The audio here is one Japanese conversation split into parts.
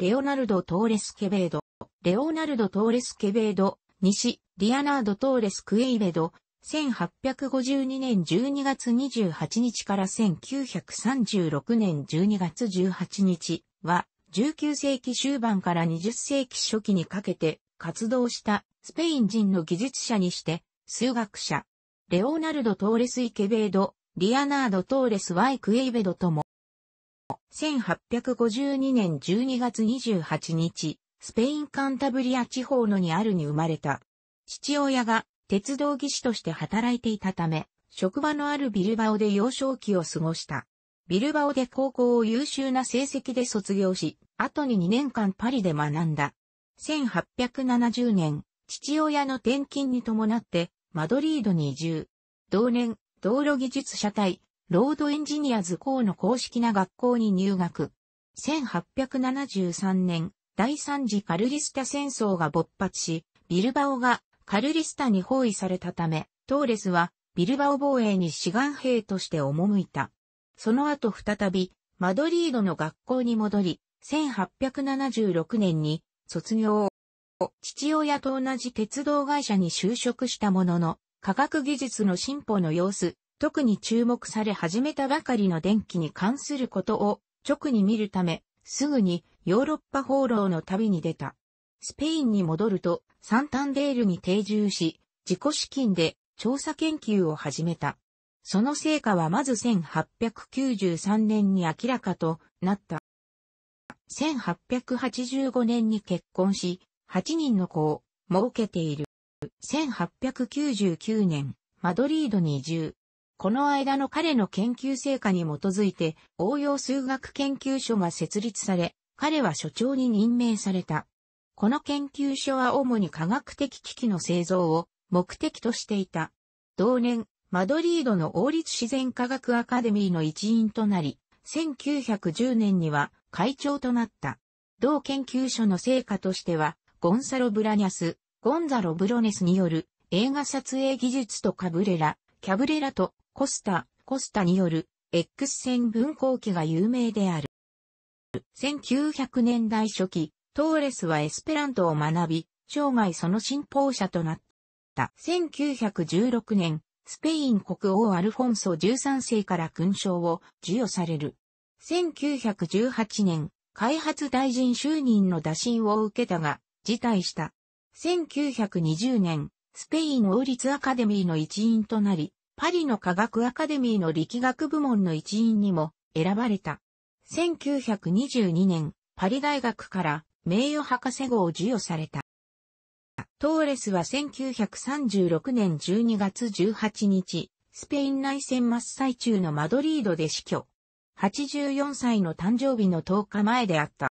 レオナルド・トーレス・ケベード、レオナルド・トーレス・ケベード、西、ディアナード・トーレス・クエイベド、1852年12月28日から1936年12月18日は、19世紀終盤から20世紀初期にかけて活動したスペイン人の技術者にして、数学者、レオナルド・トーレス・イケベード、ディアナード・トーレス・ワイ・クエイベドとも、1852年12月28日、スペインカンタブリア地方のにあるに生まれた。父親が鉄道技師として働いていたため、職場のあるビルバオで幼少期を過ごした。ビルバオで高校を優秀な成績で卒業し、後に2年間パリで学んだ。1870年、父親の転勤に伴って、マドリードに移住。同年、道路技術者隊、ロードエンジニアズ校の公式な学校に入学。1873年、第三次カルリスタ戦争が勃発し、ビルバオがカルリスタに包囲されたため、トーレスはビルバオ防衛に志願兵として赴いた。その後再び、マドリードの学校に戻り、1876年に卒業を、父親と同じ鉄道会社に就職したものの、科学技術の進歩の様子、特に注目され始めたばかりの電気に関することを直に見るため、すぐにヨーロッパ放浪の旅に出た。スペインに戻るとサンタンデールに定住し、自己資金で調査研究を始めた。その成果はまず1893年に明らかとなった。1885年に結婚し、8人の子を設けている。1899年、マドリードに移住。この間の彼の研究成果に基づいて応用数学研究所が設立され、彼は所長に任命された。この研究所は主に科学的機器の製造を目的としていた。同年、マドリードの王立自然科学アカデミーの一員となり、1910年には会長となった。同研究所の成果としては、ゴンサロ・ブラニャス、ゴンザロ・ブロネスによる映画撮影技術とカブレラ、キャブレラとコスタ、コスタによる X 線分光器が有名である。1900年代初期、トーレスはエスペラントを学び、生涯その信奉者となった。1916年、スペイン国王アルフォンソ13世から勲章を授与される。1918年、開発大臣就任の打診を受けたが、辞退した。1920年、スペイン王立アカデミーの一員となり、パリの科学アカデミーの力学部門の一員にも選ばれた。1922年、パリ大学から名誉博士号を授与された。トーレスは1936年12月18日、スペイン内戦真っ最中のマドリードで死去。84歳の誕生日の10日前であった。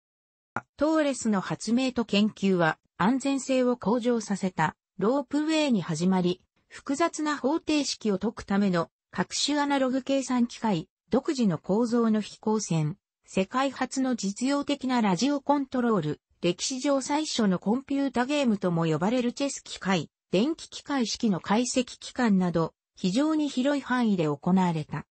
トーレスの発明と研究は安全性を向上させたロープウェイに始まり、複雑な方程式を解くための各種アナログ計算機械、独自の構造の飛行船、世界初の実用的なラジオコントロール、歴史上最初のコンピュータゲームとも呼ばれるチェス機械、電気機械式の解析機関など、非常に広い範囲で行われた。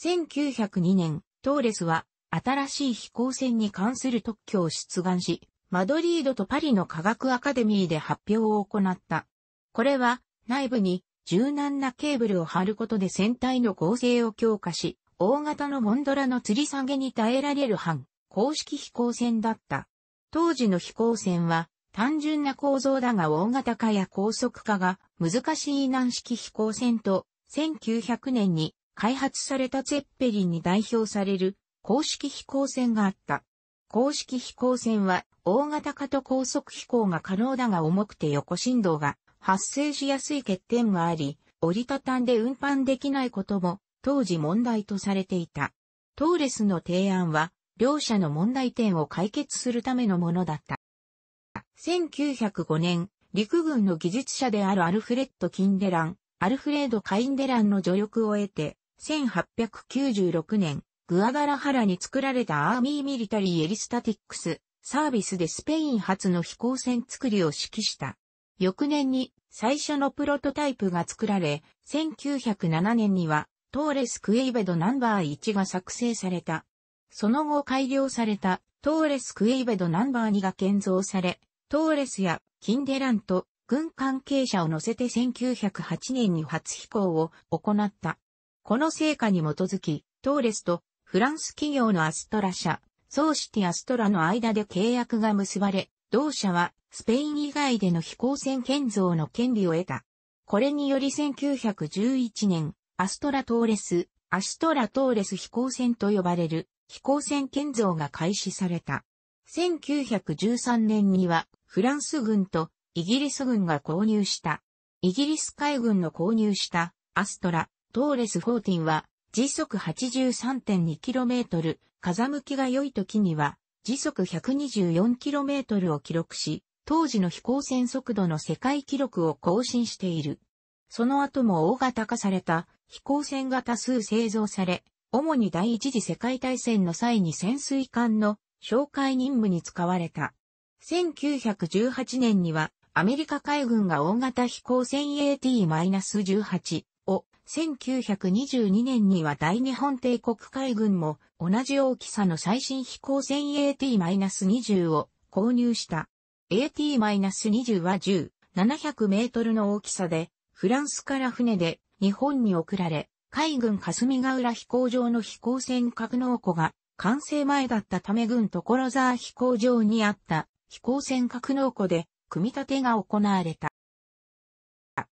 1902年、トーレスは新しい飛行船に関する特許を出願し、マドリードとパリの科学アカデミーで発表を行った。これは内部に柔軟なケーブルを張ることで船体の構成を強化し、大型のゴンドラの吊り下げに耐えられる半公式飛行船だった。当時の飛行船は単純な構造だが大型化や高速化が難しい難式飛行船と1900年に開発されたツェッペリンに代表される公式飛行船があった。公式飛行船は大型化と高速飛行が可能だが重くて横振動が発生しやすい欠点があり、折りたたんで運搬できないことも当時問題とされていた。トーレスの提案は、両者の問題点を解決するためのものだった。1905年、陸軍の技術者であるアルフレッド・キンデラン、アルフレード・カインデランの助力を得て、1896年、グアダラハラに作られたアーミー・ミリタリー・エリスタティックス、サービスでスペイン初の飛行船作りを指揮した。翌年に最初のプロトタイプが作られ、1907年にはトーレスクエイベドナンバー1が作成された。その後改良されたトーレスクエイベドナンバー2が建造され、トーレスやキンデラント、軍関係者を乗せて1908年に初飛行を行った。この成果に基づき、トーレスとフランス企業のアストラ社、ソーシティアストラの間で契約が結ばれ、同社はスペイン以外での飛行船建造の権利を得た。これにより1911年、アストラトーレス、アストラトーレス飛行船と呼ばれる飛行船建造が開始された。1913年にはフランス軍とイギリス軍が購入した。イギリス海軍の購入したアストラ、トーレス14は時速 83.2km、風向きが良い時には時速 124km を記録し、当時の飛行船速度の世界記録を更新している。その後も大型化された飛行船が多数製造され、主に第一次世界大戦の際に潜水艦の紹介任務に使われた。1918年にはアメリカ海軍が大型飛行船 AT-18 を1922年には大日本帝国海軍も同じ大きさの最新飛行船 AT-20 を購入した。AT-20 は10、700メートルの大きさで、フランスから船で日本に送られ、海軍霞ヶ浦飛行場の飛行船格納庫が完成前だったため軍所沢飛行場にあった飛行船格納庫で組み立てが行われた。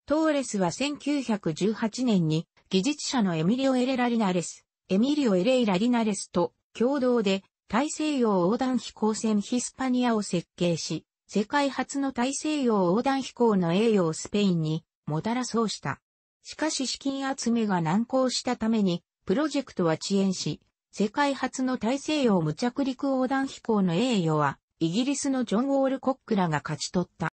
トーレスは1918年に技術者のエミリオ・エレラリナレス、エミリオ・エレイラリナレスと共同で大西洋横断飛行船ヒスパニアを設計し、世界初の大西洋横断飛行の栄誉をスペインにもたらそうした。しかし資金集めが難航したために、プロジェクトは遅延し、世界初の大西洋無着陸横断飛行の栄誉は、イギリスのジョン・ウォール・コックらが勝ち取った。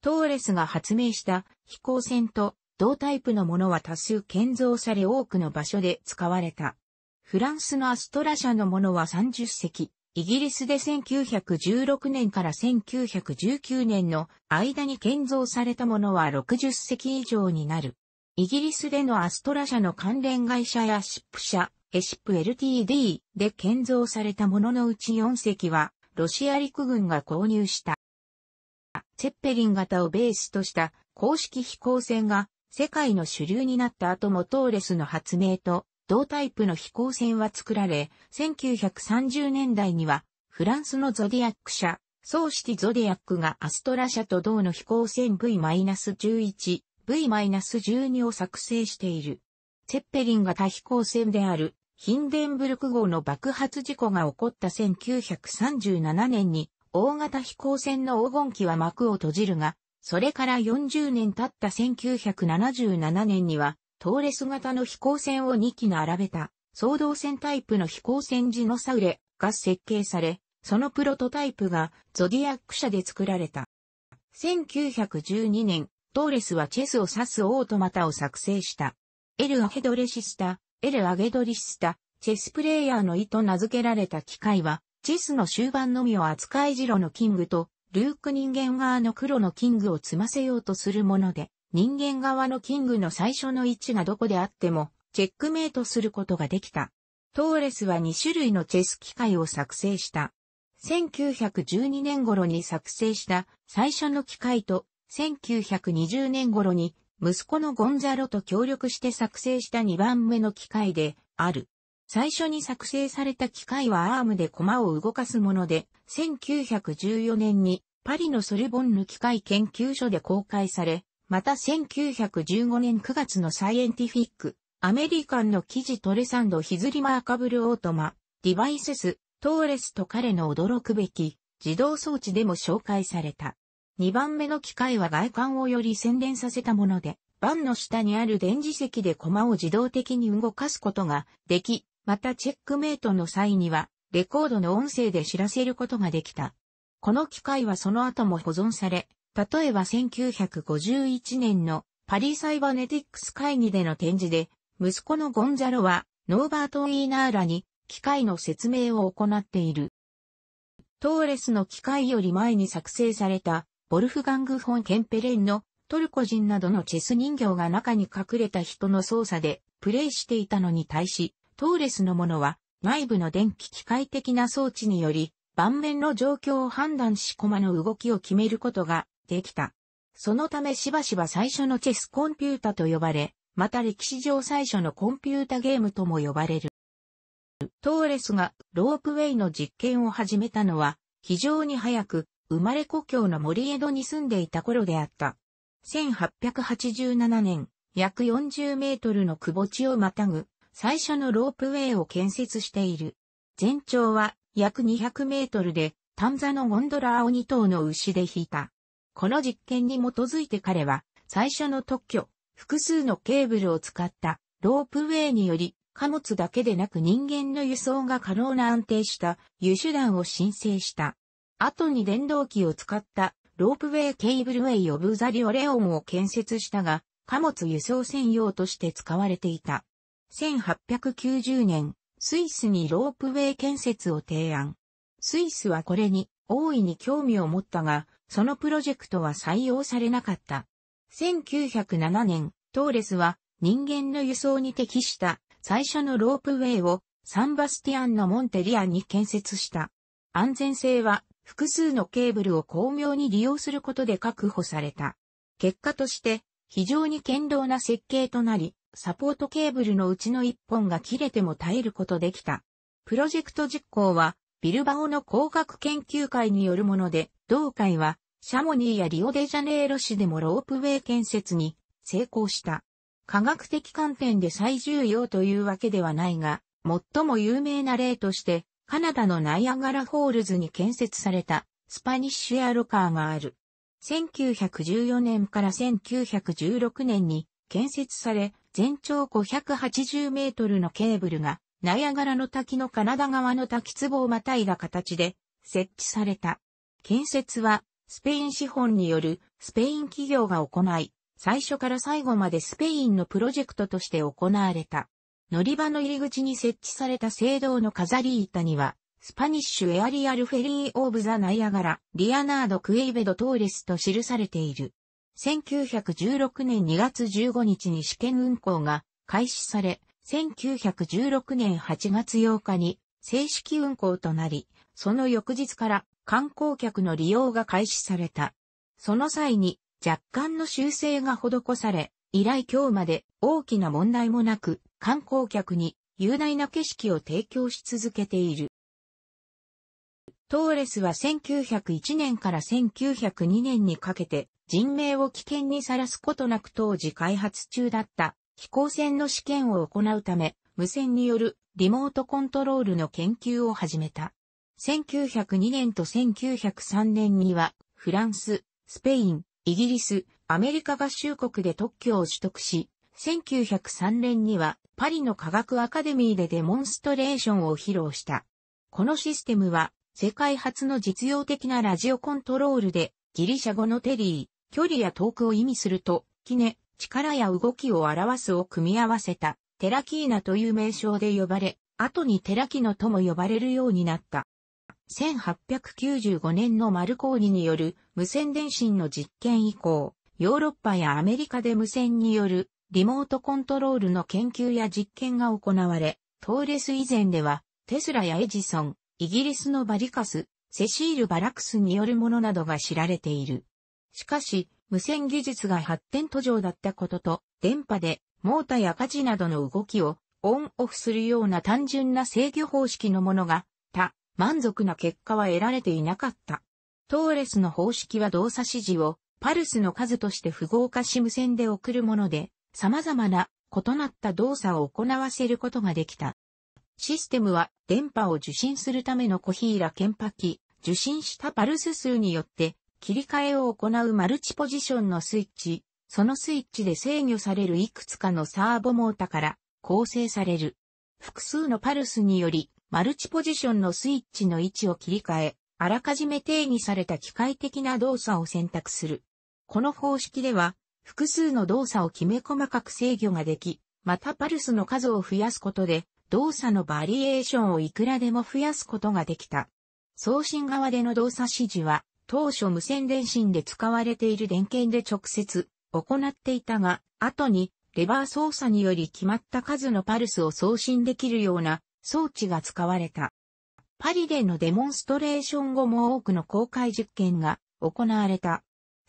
トーレスが発明した飛行船と同タイプのものは多数建造され多くの場所で使われた。フランスのアストラ社のものは30隻、イギリスで1916年から1919年の間に建造されたものは60隻以上になる。イギリスでのアストラ社の関連会社やシップ社、エシップ LTD で建造されたもののうち4隻はロシア陸軍が購入した。セェッペリン型をベースとした公式飛行船が世界の主流になった後もトーレスの発明と同タイプの飛行船は作られ、1930年代には、フランスのゾディアック社、総ィゾディアックがアストラ社と同の飛行船 V-11、V-12 を作成している。セッペリンが多飛行船である、ヒンデンブルク号の爆発事故が起こった1937年に、大型飛行船の黄金期は幕を閉じるが、それから40年経った1977年には、トーレス型の飛行船を2機並べた、総動船タイプの飛行船ジノサウレが設計され、そのプロトタイプがゾディアック社で作られた。1912年、トーレスはチェスを指すオートマタを作成した。エルアヘドレシスタ、エルアゲドリシスタ、チェスプレイヤーの意と名付けられた機械は、チェスの終盤のみを扱いジロのキングと、ルーク人間側の黒のキングを積ませようとするもので、人間側のキングの最初の位置がどこであっても、チェックメイトすることができた。トーレスは2種類のチェス機械を作成した。1912年頃に作成した最初の機械と、1920年頃に息子のゴンザロと協力して作成した2番目の機械である。最初に作成された機械はアームで駒を動かすもので、1914年にパリのソルボンヌ機械研究所で公開され、また1915年9月のサイエンティフィック、アメリカンの記事トレサンドヒズリマーカブルオートマ、ディバイセス、トーレスと彼の驚くべき自動装置でも紹介された。2番目の機械は外観をより洗練させたもので、バンの下にある電磁石でコマを自動的に動かすことができ、またチェックメイトの際には、レコードの音声で知らせることができた。この機械はその後も保存され、例えば1951年のパリサイバネティックス会議での展示で、息子のゴンザロは、ノーバート・イーナーラに、機械の説明を行っている。トーレスの機械より前に作成された、ボルフガング・フォン・ケンペレンの、トルコ人などのチェス人形が中に隠れた人の操作で、プレイしていたのに対し、トーレスのものは、内部の電気機械的な装置により、盤面の状況を判断し駒の動きを決めることができた。そのためしばしば最初のチェスコンピュータと呼ばれ、また歴史上最初のコンピュータゲームとも呼ばれる。トーレスがロープウェイの実験を始めたのは、非常に早く、生まれ故郷の森江戸に住んでいた頃であった。1887年、約40メートルの窪地をまたぐ、最初のロープウェイを建設している。全長は約200メートルで、丹座のゴンドラを2頭の牛で引いた。この実験に基づいて彼は、最初の特許、複数のケーブルを使ったロープウェイにより、貨物だけでなく人間の輸送が可能な安定した輸手段を申請した。後に電動機を使ったロープウェイケーブルウェイオブザリオレオンを建設したが、貨物輸送専用として使われていた。1890年、スイスにロープウェイ建設を提案。スイスはこれに大いに興味を持ったが、そのプロジェクトは採用されなかった。1907年、トーレスは人間の輸送に適した最初のロープウェイをサンバスティアンのモンテリアンに建設した。安全性は複数のケーブルを巧妙に利用することで確保された。結果として非常に堅牢な設計となり、サポートケーブルのうちの一本が切れても耐えることできた。プロジェクト実行はビルバオの工学研究会によるもので、同会は、シャモニーやリオデジャネイロ市でもロープウェイ建設に成功した。科学的観点で最重要というわけではないが、最も有名な例として、カナダのナイアガラホールズに建設されたスパニッシュアロカーがある。1914年から1916年に建設され、全長580メートルのケーブルが、ナイアガラの滝のカナダ側の滝壺をまたいだ形で設置された。建設は、スペイン資本によるスペイン企業が行い、最初から最後までスペインのプロジェクトとして行われた。乗り場の入り口に設置された聖堂の飾り板には、スパニッシュエアリアルフェリーオーブザナイアガラ、リアナード・クエイベド・トーレスと記されている。1916年2月15日に試験運行が開始され、1916年8月8日に正式運行となり、その翌日から観光客の利用が開始された。その際に若干の修正が施され、以来今日まで大きな問題もなく観光客に雄大な景色を提供し続けている。トーレスは1901年から1902年にかけて人命を危険にさらすことなく当時開発中だった飛行船の試験を行うため無線によるリモートコントロールの研究を始めた。1902年と1903年には、フランス、スペイン、イギリス、アメリカ合衆国で特許を取得し、1903年にはパリの科学アカデミーでデモンストレーションを披露した。このシステムは世界初の実用的なラジオコントロールでギリシャ語のテリー、距離や遠くを意味すると、キネ、力や動きを表すを組み合わせたテラキーナという名称で呼ばれ、後にテラキノとも呼ばれるようになった。1895年のマルコーニによる無線電信の実験以降、ヨーロッパやアメリカで無線によるリモートコントロールの研究や実験が行われ、トーレス以前ではテスラやエジソン、イギリスのバリカス、セシール・バラクスによるものなどが知られている。しかし、無線技術が発展途上だったことと、電波で、モータや火事などの動きをオンオフするような単純な制御方式のものが、他、満足な結果は得られていなかった。トーレスの方式は動作指示をパルスの数として符号化し無線で送るもので、様々な異なった動作を行わせることができた。システムは電波を受信するためのヒーラ検波機、受信したパルス数によって切り替えを行うマルチポジションのスイッチ、そのスイッチで制御されるいくつかのサーボモータから構成される。複数のパルスによりマルチポジションのスイッチの位置を切り替え、あらかじめ定義された機械的な動作を選択する。この方式では、複数の動作をきめ細かく制御ができ、またパルスの数を増やすことで、動作のバリエーションをいくらでも増やすことができた。送信側での動作指示は、当初無線電信で使われている電源で直接行っていたが、後にレバー操作により決まった数のパルスを送信できるような装置が使われた。パリでのデモンストレーション後も多くの公開実験が行われた。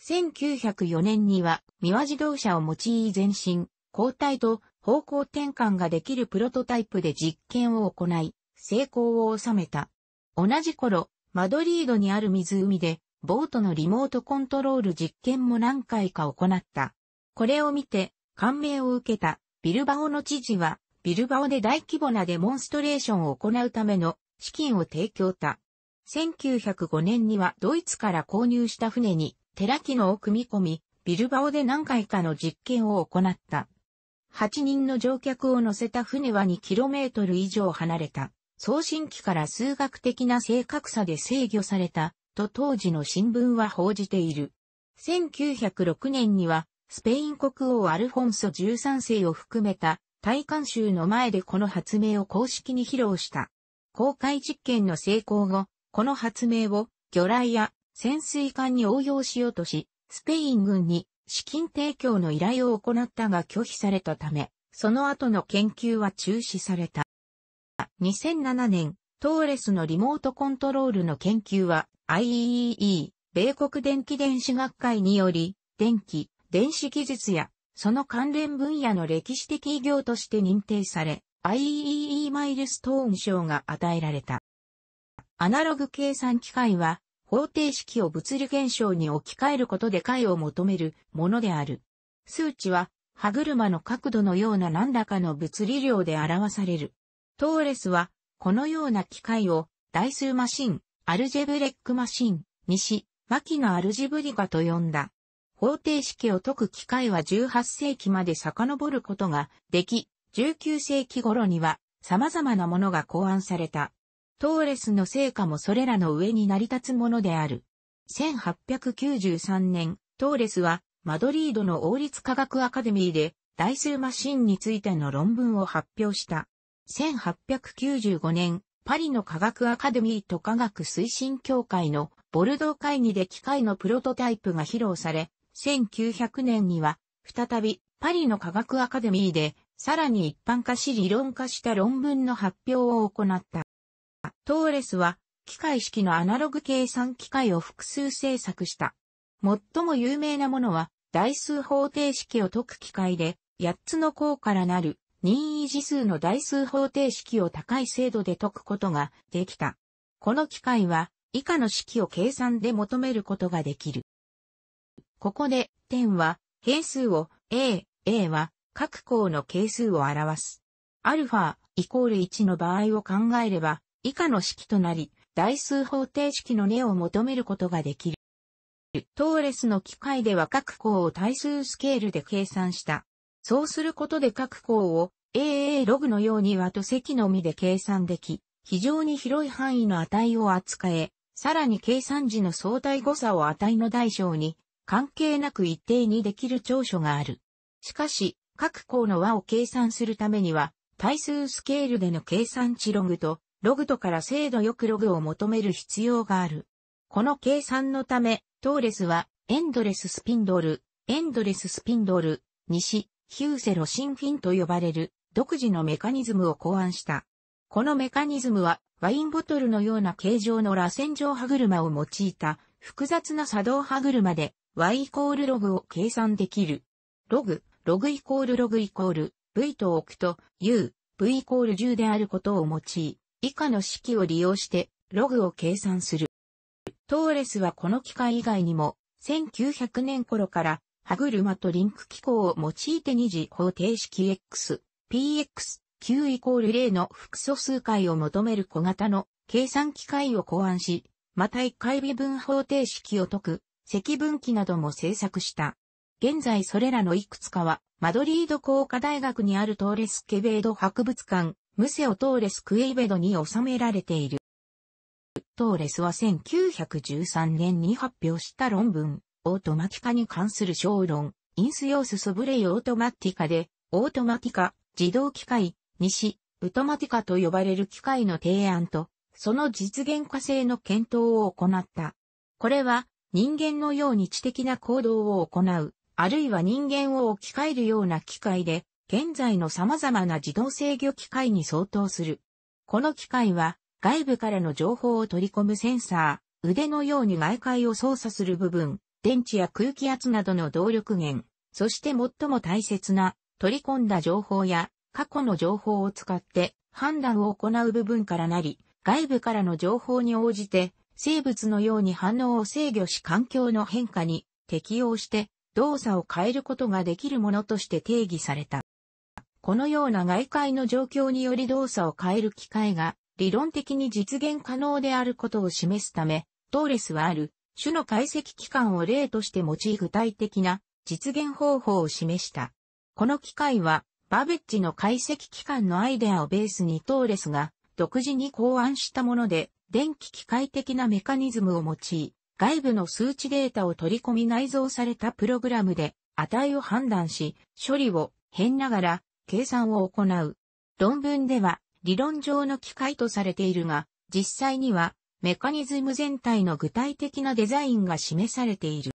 1904年には、ミワ自動車を用い前進、後退と方向転換ができるプロトタイプで実験を行い、成功を収めた。同じ頃、マドリードにある湖で、ボートのリモートコントロール実験も何回か行った。これを見て、感銘を受けたビルバオの知事は、ビルバオで大規模なデモンストレーションを行うための資金を提供た。1905年にはドイツから購入した船に寺機能を組み込み、ビルバオで何回かの実験を行った。8人の乗客を乗せた船は 2km 以上離れた。送信機から数学的な正確さで制御された、と当時の新聞は報じている。1906年には、スペイン国王アルフォンソ13世を含めた大観衆の前でこの発明を公式に披露した。公開実験の成功後、この発明を魚雷や潜水艦に応用しようとし、スペイン軍に資金提供の依頼を行ったが拒否されたため、その後の研究は中止された。2007年、トーレスのリモートコントロールの研究は IEEE、米国電気電子学会により、電気、電子技術やその関連分野の歴史的偉業として認定され、i e e マイルストーン賞が与えられた。アナログ計算機械は、方程式を物理現象に置き換えることで解を求めるものである。数値は、歯車の角度のような何らかの物理量で表される。トーレスは、このような機械を、台数マシン、アルジェブレックマシン、西、マキのアルジブリカと呼んだ。方程式を解く機械は18世紀まで遡ることができ、19世紀頃には様々なものが考案された。トーレスの成果もそれらの上に成り立つものである。1893年、トーレスはマドリードの王立科学アカデミーで代数マシンについての論文を発表した。1895年、パリの科学アカデミーと科学推進協会のボルドー会議で機械のプロトタイプが披露され、1900年には、再びパリの科学アカデミーで、さらに一般化し理論化した論文の発表を行った。トーレスは、機械式のアナログ計算機械を複数制作した。最も有名なものは、代数方程式を解く機械で、8つの項からなる任意次数の代数方程式を高い精度で解くことができた。この機械は、以下の式を計算で求めることができる。ここで、点は、変数を、A、A は、各項の係数を表す。アルファ、イコール1の場合を考えれば、以下の式となり、代数方程式の根を求めることができる。トーレスの機械では各項を対数スケールで計算した。そうすることで各項を AA ログのように和と積のみで計算でき、非常に広い範囲の値を扱え、さらに計算時の相対誤差を値の代償に関係なく一定にできる長所がある。しかし、各項の和を計算するためには、対数スケールでの計算値ログと、ログとから精度よくログを求める必要がある。この計算のため、トーレスは、エンドレススピンドル、エンドレススピンドル、西、ヒューセロシンフィンと呼ばれる、独自のメカニズムを考案した。このメカニズムは、ワインボトルのような形状の螺旋状歯車を用いた、複雑な作動歯車で、y イコールログを計算できる。ログ、ログイコールログイコール、v と置くと u、v イコール10であることを用い、以下の式を利用して、ログを計算する。トーレスはこの機械以外にも、1900年頃から、歯車とリンク機構を用いて二次方程式 x、px、q イコール0の複素数回を求める小型の計算機械を考案し、また一回微分方程式を解く赤文機なども制作した。現在それらのいくつかは、マドリード工科大学にあるトーレス・ケベード博物館、ムセオ・トーレス・クエイベドに収められている。トーレスは1913年に発表した論文、オートマティカに関する小論、インスヨース・ソブレイ・オートマティカで、オートマティカ、自動機械、西、ウトマティカと呼ばれる機械の提案と、その実現化性の検討を行った。これは、人間のように知的な行動を行う、あるいは人間を置き換えるような機械で、現在の様々な自動制御機械に相当する。この機械は、外部からの情報を取り込むセンサー、腕のように外界を操作する部分、電池や空気圧などの動力源、そして最も大切な、取り込んだ情報や、過去の情報を使って判断を行う部分からなり、外部からの情報に応じて生物のように反応を制御し環境の変化に適応して動作を変えることができるものとして定義された。このような外界の状況により動作を変える機会が理論的に実現可能であることを示すため、トーレスはある種の解析機関を例として用い具体的な実現方法を示した。この機械はバベッジの解析機関のアイデアをベースにトーレスが独自に考案したもので、電気機械的なメカニズムを用い、外部の数値データを取り込み内蔵されたプログラムで値を判断し、処理を変ながら計算を行う。論文では理論上の機械とされているが、実際にはメカニズム全体の具体的なデザインが示されている。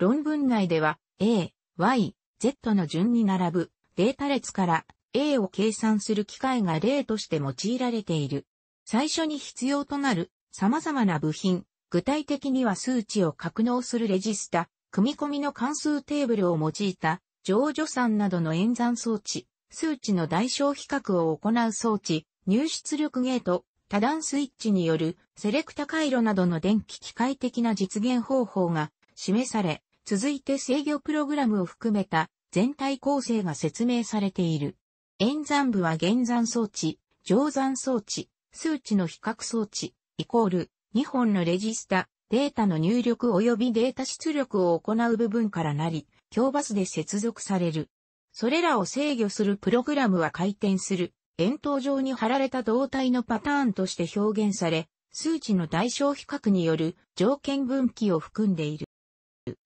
論文内では A、Y、Z の順に並ぶデータ列から A を計算する機械が例として用いられている。最初に必要となる様々な部品、具体的には数値を格納するレジスタ、組み込みの関数テーブルを用いた、上助算などの演算装置、数値の代償比較を行う装置、入出力ゲート、多段スイッチによるセレクタ回路などの電気機械的な実現方法が示され、続いて制御プログラムを含めた全体構成が説明されている。演算部は減算装置、乗算装置、数値の比較装置、イコール、2本のレジスタ、データの入力及びデータ出力を行う部分からなり、強バスで接続される。それらを制御するプログラムは回転する、円筒状に貼られた動体のパターンとして表現され、数値の代償比較による条件分岐を含んでいる。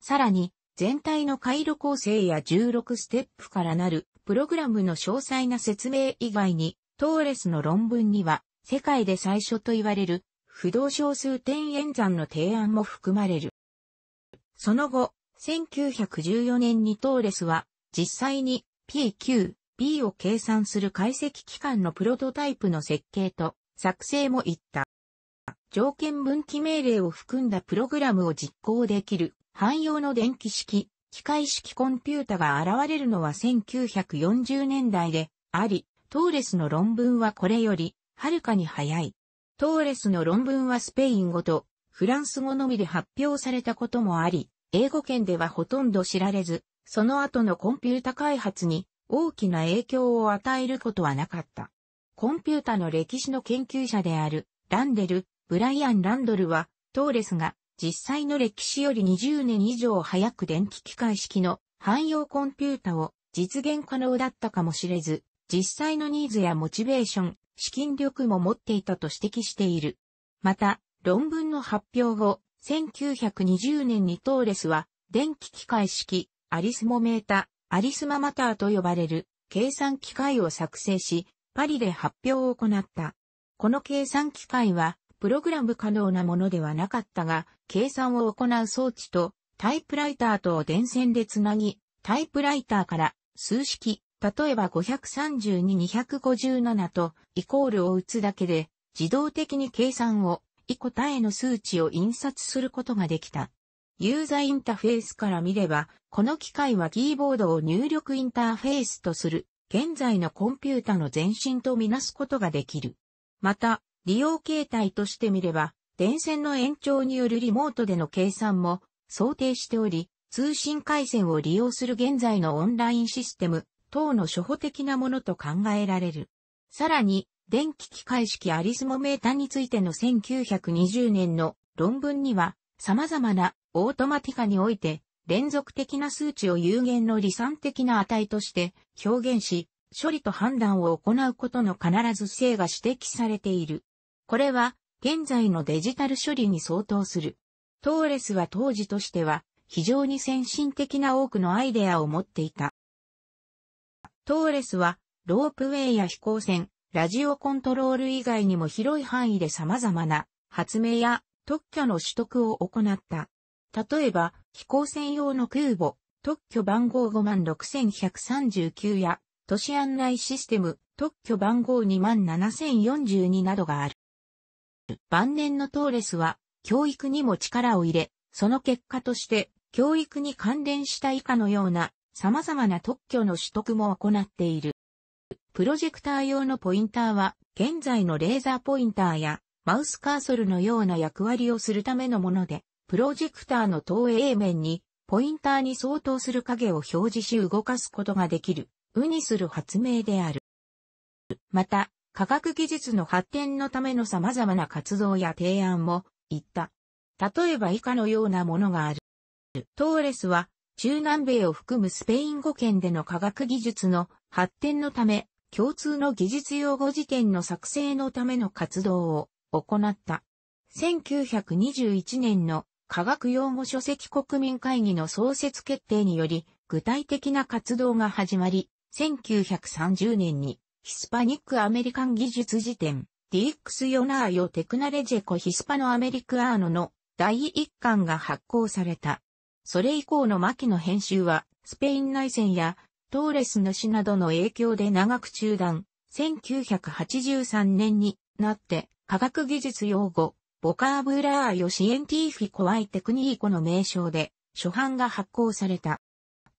さらに、全体の回路構成や16ステップからなるプログラムの詳細な説明以外に、トーレスの論文には、世界で最初と言われる、不動小数点演算の提案も含まれる。その後、1914年にトーレスは、実際に PQ、B を計算する解析機関のプロトタイプの設計と作成も言った。条件分岐命令を含んだプログラムを実行できる汎用の電気式、機械式コンピュータが現れるのは1940年代であり、トーレスの論文はこれよりはるかに早い。トーレスの論文はスペイン語とフランス語のみで発表されたこともあり、英語圏ではほとんど知られず、その後のコンピュータ開発に大きな影響を与えることはなかった。コンピュータの歴史の研究者であるランデル、ブライアン・ランドルは、トーレスが実際の歴史より20年以上早く電気機械式の汎用コンピュータを実現可能だったかもしれず、実際のニーズやモチベーション、資金力も持っていたと指摘している。また、論文の発表後、1920年にトーレスは、電気機械式、アリスモメータ、アリスママターと呼ばれる、計算機械を作成し、パリで発表を行った。この計算機械は、プログラム可能なものではなかったが、計算を行う装置と、タイプライターとを電線でつなぎ、タイプライターから数式、例えば532-257とイコールを打つだけで自動的に計算を異答えの数値を印刷することができた。ユーザインターフェースから見れば、この機械はキーボードを入力インターフェースとする、現在のコンピュータの前身とみなすことができる。また、利用形態としてみれば、電線の延長によるリモートでの計算も想定しており、通信回線を利用する現在のオンラインシステム、等の初歩的なものと考えられる。さらに、電気機械式アリスモメータについての1920年の論文には、様々なオートマティカにおいて、連続的な数値を有限の理算的な値として表現し、処理と判断を行うことの必ず性が指摘されている。これは、現在のデジタル処理に相当する。トーレスは当時としては、非常に先進的な多くのアイデアを持っていた。トーレスは、ロープウェイや飛行船、ラジオコントロール以外にも広い範囲で様々な発明や特許の取得を行った。例えば、飛行船用の空母、特許番号56139や、都市案内システム、特許番号27042などがある。晩年のトーレスは、教育にも力を入れ、その結果として、教育に関連した以下のような様々な特許の取得も行っている。プロジェクター用のポインターは、現在のレーザーポインターやマウスカーソルのような役割をするためのもので、プロジェクターの投影面に、ポインターに相当する影を表示し動かすことができる、うにする発明である。また、科学技術の発展のための様々な活動や提案も、言った。例えば以下のようなものがある。トーレスは、中南米を含むスペイン語圏での科学技術の発展のため、共通の技術用語辞典の作成のための活動を行った。1921年の科学用語書籍国民会議の創設決定により、具体的な活動が始まり、1930年にヒスパニックアメリカン技術辞典、DX ヨナーヨ・テクナレジェコ・ヒスパノ・アメリクアーノの第一巻が発行された。それ以降の牧の編集は、スペイン内戦や、トーレスの死などの影響で長く中断、1983年になって、科学技術用語、ボカーブラーヨシエンティフィコワイテクニーコの名称で、初版が発行された。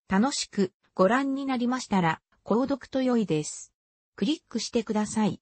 楽しくご覧になりましたら、購読と良いです。クリックしてください。